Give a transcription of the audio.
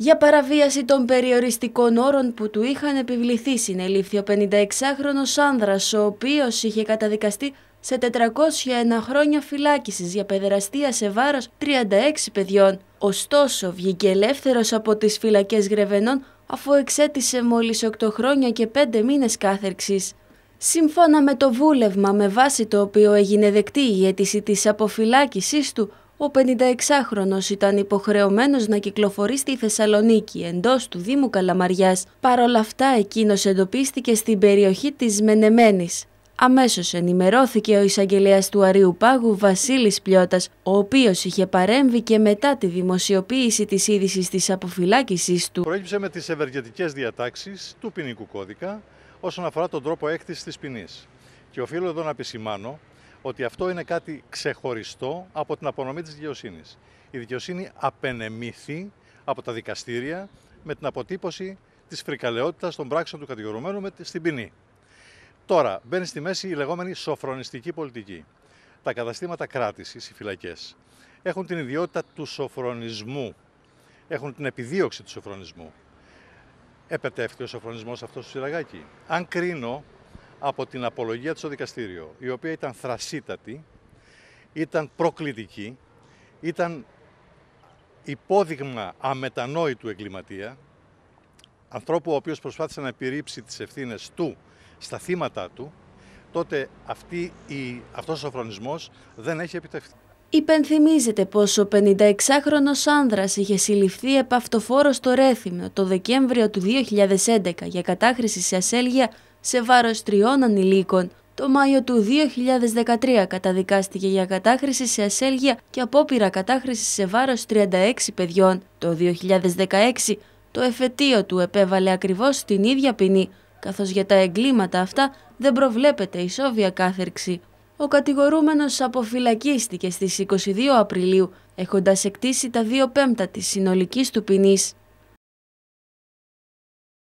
Για παραβίαση των περιοριστικών όρων που του είχαν επιβληθεί συνελήφθη ο 56χρονος άνδρας, ο οποίος είχε καταδικαστεί σε 401 χρόνια φυλάκισης για παιδεραστία σε βάρος 36 παιδιών. Ωστόσο, βγήκε ελεύθερος από τις φυλακές Γρεβενών αφού εξέτησε μόλις 8 χρόνια και 5 μήνες κάθερξης. Σύμφωνα με το βούλευμα με βάση το οποίο έγινε δεκτή η αίτηση της αποφυλάκησής του, ο 56χρονος ήταν υποχρεωμένος να κυκλοφορεί στη Θεσσαλονίκη, εντός του Δήμου Καλαμαριάς. Παρ' όλα αυτά, εκείνος εντοπίστηκε στην περιοχή της Μενεμένης. Αμέσως ενημερώθηκε ο εισαγγελέας του Αρίου Πάγου Βασίλης Πλιώτας, ο οποίος είχε παρέμβει και μετά τη δημοσιοποίηση της είδησης της αποφυλάκησής του. Προέκυψε με τις ευεργετικές διατάξεις του ποινικού κώδικα όσον αφορά τον τρόπο έκτησης της ποινής Και οφείλω εδώ να επισημάνω ότι αυτό είναι κάτι ξεχωριστό από την απονομή της δικαιοσύνης. Η δικαιοσύνη απενεμήθη από τα δικαστήρια με την αποτύπωση της φρικαλαιότητας των πράξεων του κατηγορουμένου με, στην ποινή. Τώρα μπαίνει στη μέση η λεγόμενη σοφρονιστική πολιτική. Τα καταστήματα κράτησης, οι φυλακές, έχουν την ιδιότητα του σοφρονισμού. Έχουν την επιδίωξη του σοφρονισμού. Επετεύχθη ο σοφρονισμός αυτός στο Σιραγάκι. Αν κρίνω από την απολογία του στο δικαστήριο, η οποία ήταν θρασίτατη, ήταν προκλητική, ήταν υπόδειγμα αμετανόητου εγκληματία, ανθρώπου ο οποίος προσπάθησε να επιρρύψει τις ευθύνες του στα θύματα του, τότε αυτή η, αυτός ο φρονισμός δεν έχει επιτευχθεί. Υπενθυμίζεται πως ο 56χρονος άνδρας είχε συλληφθεί επ' αυτοφόρο στο Ρέθιμνο το Δεκέμβριο του 2011 για κατάχρηση σε ασέλγια σε βάρος τριών ανηλίκων. Το Μάιο του 2013 καταδικάστηκε για κατάχρηση σε ασέλγια και απόπειρα κατάχρηση σε βάρος 36 παιδιών. Το 2016 το εφετείο του επέβαλε ακριβώς την ίδια ποινή, καθώς για τα εγκλήματα αυτά δεν προβλέπεται ισόβια κάθερξη. Ο κατηγορούμενος αποφυλακίστηκε στις 22 Απριλίου, έχοντας εκτίσει τα δύο πέμπτα της συνολικής του ποινής.